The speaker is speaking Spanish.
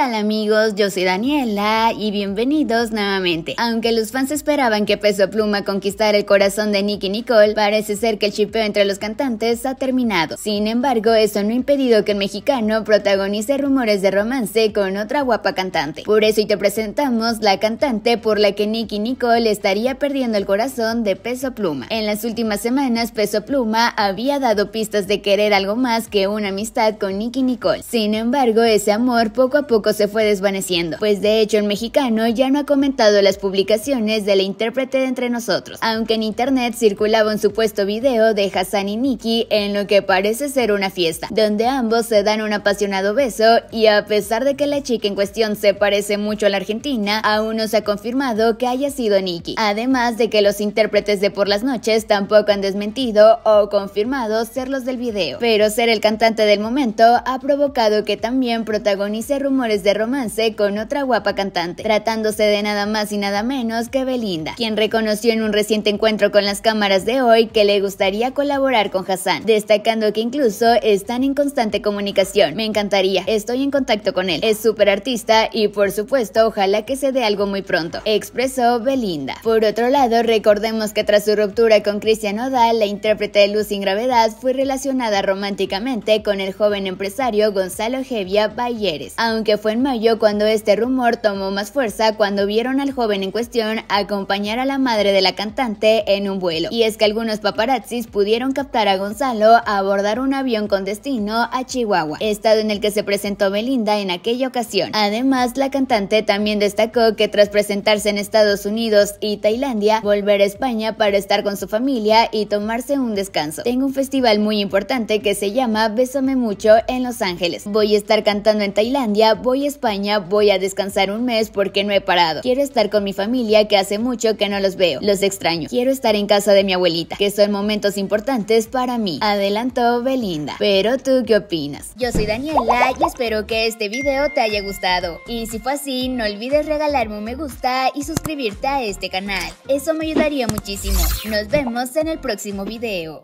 Hola amigos? Yo soy Daniela y bienvenidos nuevamente. Aunque los fans esperaban que Peso Pluma conquistara el corazón de Nicky Nicole, parece ser que el chipeo entre los cantantes ha terminado. Sin embargo, eso no ha impedido que el mexicano protagonice rumores de romance con otra guapa cantante. Por eso hoy te presentamos la cantante por la que Nicky Nicole estaría perdiendo el corazón de Peso Pluma. En las últimas semanas, Peso Pluma había dado pistas de querer algo más que una amistad con Nicky Nicole. Sin embargo, ese amor poco a poco se fue desvaneciendo, pues de hecho el mexicano ya no ha comentado las publicaciones de la intérprete de Entre Nosotros, aunque en internet circulaba un supuesto video de Hassan y Nikki en lo que parece ser una fiesta, donde ambos se dan un apasionado beso y a pesar de que la chica en cuestión se parece mucho a la argentina, aún no se ha confirmado que haya sido Nikki, además de que los intérpretes de Por las Noches tampoco han desmentido o confirmado ser los del video, pero ser el cantante del momento ha provocado que también protagonice rumores de romance con otra guapa cantante, tratándose de nada más y nada menos que Belinda, quien reconoció en un reciente encuentro con las cámaras de hoy que le gustaría colaborar con Hassan, destacando que incluso están en constante comunicación. Me encantaría, estoy en contacto con él, es súper artista y por supuesto ojalá que se dé algo muy pronto, expresó Belinda. Por otro lado, recordemos que tras su ruptura con Cristian Odal, la intérprete de Luz sin gravedad fue relacionada románticamente con el joven empresario Gonzalo Gevia Balleres, aunque fue en mayo cuando este rumor tomó más fuerza cuando vieron al joven en cuestión acompañar a la madre de la cantante en un vuelo. Y es que algunos paparazzis pudieron captar a Gonzalo a abordar un avión con destino a Chihuahua, estado en el que se presentó Belinda en aquella ocasión. Además, la cantante también destacó que tras presentarse en Estados Unidos y Tailandia, volver a España para estar con su familia y tomarse un descanso. Tengo un festival muy importante que se llama Bésame Mucho en Los Ángeles. Voy a estar cantando en Tailandia, voy España, voy a descansar un mes porque no he parado. Quiero estar con mi familia que hace mucho que no los veo, los extraño. Quiero estar en casa de mi abuelita, que son momentos importantes para mí. Adelantó Belinda. Pero tú qué opinas? Yo soy Daniela y espero que este video te haya gustado. Y si fue así, no olvides regalarme un me gusta y suscribirte a este canal. Eso me ayudaría muchísimo. Nos vemos en el próximo video.